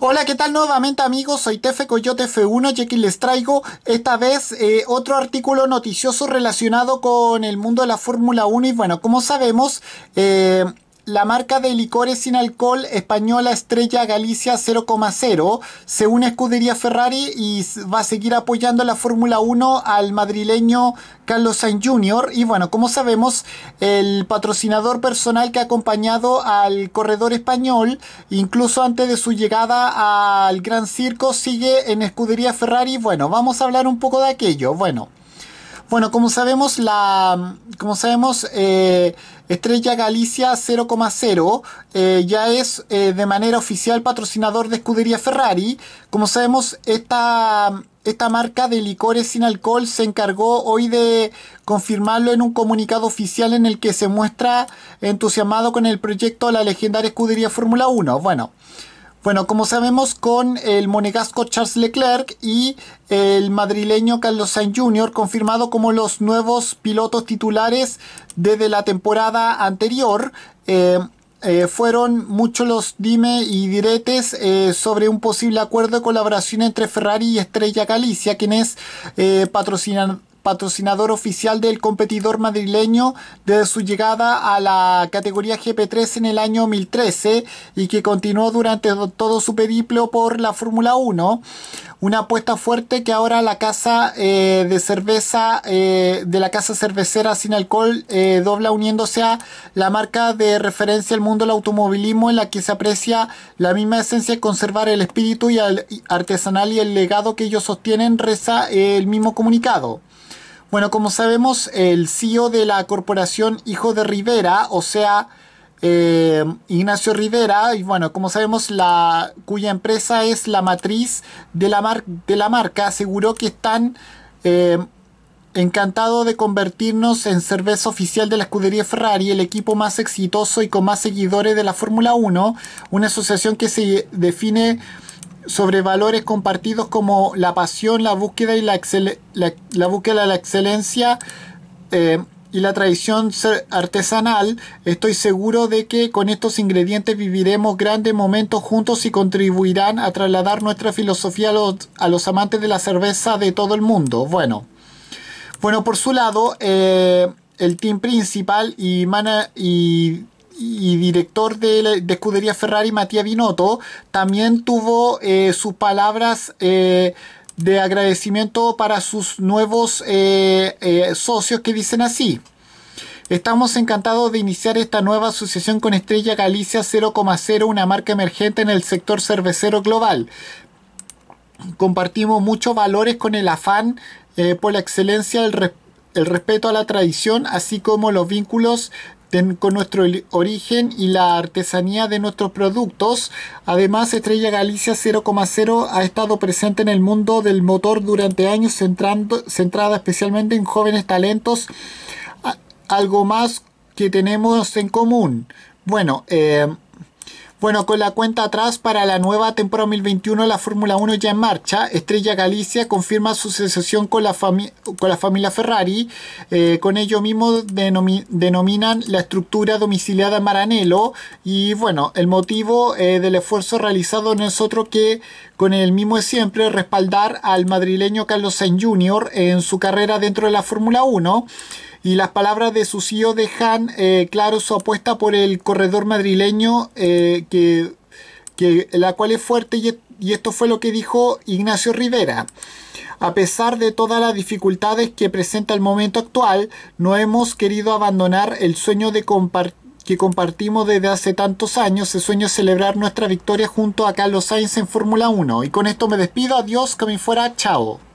Hola, ¿qué tal nuevamente amigos? Soy Tefe Coyote F1 y aquí les traigo esta vez eh, otro artículo noticioso relacionado con el mundo de la Fórmula 1 y bueno, como sabemos, eh, la marca de licores sin alcohol española Estrella Galicia 0,0 se une a Escudería Ferrari y va a seguir apoyando la Fórmula 1 al madrileño Carlos Sainz Jr. Y bueno, como sabemos, el patrocinador personal que ha acompañado al corredor español, incluso antes de su llegada al Gran Circo, sigue en Escudería Ferrari. Bueno, vamos a hablar un poco de aquello. Bueno. Bueno, como sabemos, la, como sabemos eh, Estrella Galicia 0,0 eh, ya es eh, de manera oficial patrocinador de Escudería Ferrari. Como sabemos, esta, esta marca de licores sin alcohol se encargó hoy de confirmarlo en un comunicado oficial en el que se muestra entusiasmado con el proyecto de la legendaria Escudería Fórmula 1. Bueno. Bueno, como sabemos, con el monegasco Charles Leclerc y el madrileño Carlos Sainz Jr. confirmado como los nuevos pilotos titulares desde la temporada anterior. Eh, eh, fueron muchos los dime y diretes eh, sobre un posible acuerdo de colaboración entre Ferrari y Estrella Galicia, quienes patrocinan patrocinador oficial del competidor madrileño desde su llegada a la categoría GP3 en el año 2013 y que continuó durante todo su periplo por la Fórmula 1. Una apuesta fuerte que ahora la casa eh, de cerveza eh, de la casa cervecera sin alcohol eh, dobla uniéndose a la marca de referencia al mundo del automovilismo en la que se aprecia la misma esencia de conservar el espíritu y el artesanal y el legado que ellos sostienen, reza el mismo comunicado. Bueno, como sabemos, el CEO de la corporación Hijo de Rivera, o sea, eh, Ignacio Rivera, y bueno, como sabemos, la, cuya empresa es la matriz de la, de la marca, aseguró que están eh, encantados de convertirnos en cerveza oficial de la escudería Ferrari, el equipo más exitoso y con más seguidores de la Fórmula 1, una asociación que se define sobre valores compartidos como la pasión, la búsqueda y la, búsqueda de la excelencia eh, y la tradición artesanal, estoy seguro de que con estos ingredientes viviremos grandes momentos juntos y contribuirán a trasladar nuestra filosofía a los, a los amantes de la cerveza de todo el mundo. Bueno, bueno por su lado, eh, el team principal y, mana y y director de, Escudería Ferrari, Matías Binotto, también tuvo eh, sus palabras eh, de agradecimiento para sus nuevos eh, socios que dicen así. Estamos encantados de iniciar esta nueva asociación con Estrella Galicia 0,0, una marca emergente en el sector cervecero global. Compartimos muchos valores con el afán por la excelencia, el el respeto a la tradición, así como los vínculos con nuestro origen y la artesanía de nuestros productos. Además, Estrella Galicia 0,0 ha estado presente en el mundo del motor durante años, centrando, centrada especialmente en jóvenes talentos. algo más que tenemos en común. Bueno, eh, bueno, con la cuenta atrás para la nueva temporada 2021, la Fórmula 1 ya en marcha. Estrella Galicia confirma su asociación con la, familia Ferrari. Eh, con ello mismo denominan la estructura domiciliada Maranello. Y bueno, el motivo eh, del esfuerzo realizado no es otro que, con el mismo siempre, respaldar al madrileño Carlos Sainz Jr. en su carrera dentro de la Fórmula 1. Y las palabras de su CEO dejan eh, claro su apuesta por el corredor madrileño, eh, que, la cual es fuerte y, esto fue lo que dijo Ignacio Rivera. A pesar de todas las dificultades que presenta el momento actual, no hemos querido abandonar el sueño que compartimos desde hace tantos años, el sueño de celebrar nuestra victoria junto a Carlos Sainz en Fórmula 1. Y con esto me despido, adiós, que me fuera, chao.